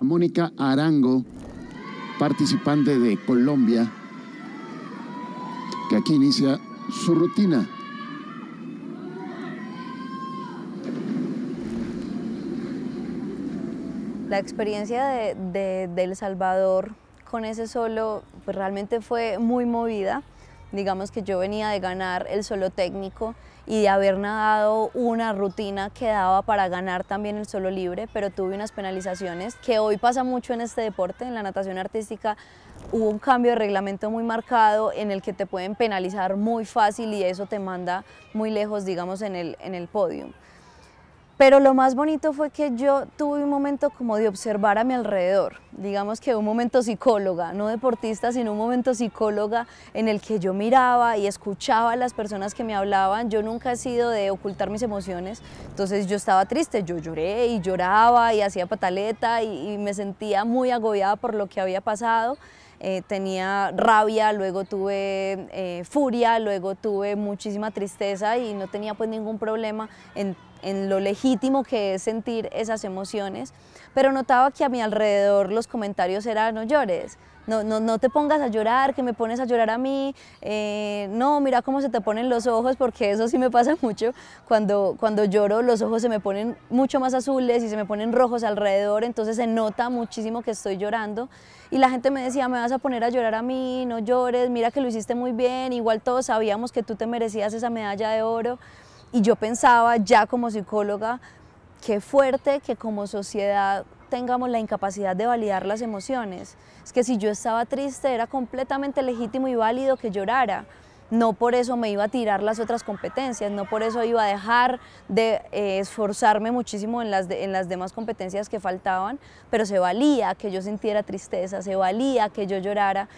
Mónica Arango, participante de Colombia, que aquí inicia su rutina. La experiencia de, El Salvador con ese solo pues, realmente fue muy movida. Digamos que yo venía de ganar el solo técnico y de haber nadado una rutina que daba para ganar también el solo libre, pero tuve unas penalizaciones que hoy pasa mucho en este deporte, en la natación artística hubo un cambio de reglamento muy marcado en el que te pueden penalizar muy fácil y eso te manda muy lejos, digamos, en el, en el podium. Pero lo más bonito fue que yo tuve un momento como de observar a mi alrededor, digamos que un momento psicóloga, no deportista, sino un momento psicóloga en el que yo miraba y escuchaba a las personas que me hablaban. Yo nunca he sido de ocultar mis emociones, entonces yo estaba triste, yo lloré y lloraba y hacía pataleta y, me sentía muy agobiada por lo que había pasado. Eh, tenía rabia, luego tuve eh, furia, luego tuve muchísima tristeza y no tenía pues ningún problema en en lo legítimo que es sentir esas emociones, pero notaba que a mi alrededor los comentarios eran no llores, no, no, te pongas a llorar, que me pones a llorar a mí, eh, no, mira cómo se te ponen los ojos, porque eso sí me pasa mucho, cuando, cuando lloro los ojos se me ponen mucho más azules y se me ponen rojos alrededor, entonces se nota muchísimo que estoy llorando y la gente me decía, me vas a poner a llorar a mí, no llores, mira que lo hiciste muy bien, igual todos sabíamos que tú te merecías esa medalla de oro. Y yo pensaba ya como psicóloga, qué fuerte que como sociedad tengamos la incapacidad de validar las emociones. Es que si yo estaba triste era completamente legítimo y válido que llorara. No por eso me iba a tirar las otras competencias, no por eso iba a dejar de eh, esforzarme muchísimo en las demás competencias que faltaban, pero se valía que yo sintiera tristeza, se valía que yo llorara